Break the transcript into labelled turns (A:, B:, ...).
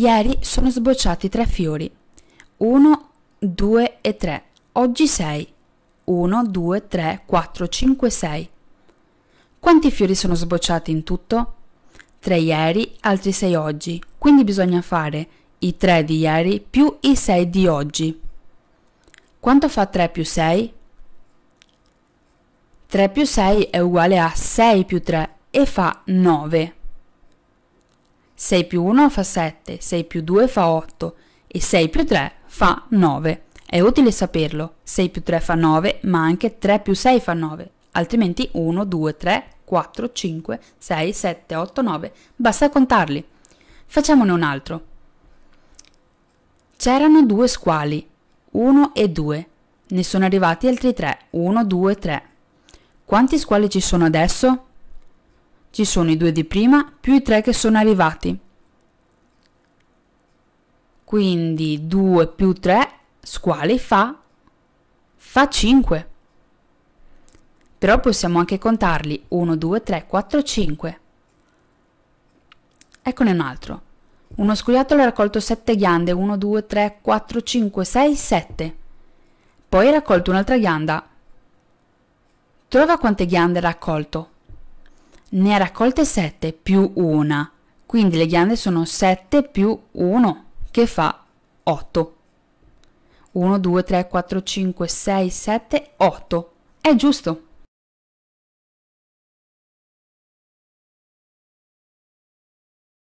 A: Ieri sono sbocciati tre fiori. 1, 2 e 3. Oggi 6. 1, 2, 3, 4, 5, 6. Quanti fiori sono sbocciati in tutto? 3 ieri, altri 6 oggi. Quindi bisogna fare i 3 di ieri più i 6 di oggi. Quanto fa 3 più 6? 3 più 6 è uguale a 6 più 3 e fa 9. 6 più 1 fa 7, 6 più 2 fa 8 e 6 più 3 fa 9. È utile saperlo, 6 più 3 fa 9, ma anche 3 più 6 fa 9, altrimenti 1, 2, 3, 4, 5, 6, 7, 8, 9, basta contarli. Facciamone un altro. C'erano due squali, 1 e 2, ne sono arrivati altri 3, 1, 2, 3. Quanti squali ci sono adesso? Ci sono i due di prima più i tre che sono arrivati. Quindi 2 più 3 squali fa? Fa 5. Però possiamo anche contarli 1, 2, 3, 4, 5. Eccone un altro. Uno scoiattolo ha raccolto 7 ghiande, 1, 2, 3, 4, 5, 6, 7. Poi ha raccolto un'altra ghianda. Trova quante ghiande ha raccolto ne ha raccolte 7 più 1, quindi le ghiande sono 7 più 1 che fa 8. 1, 2, 3, 4, 5, 6, 7, 8. È giusto.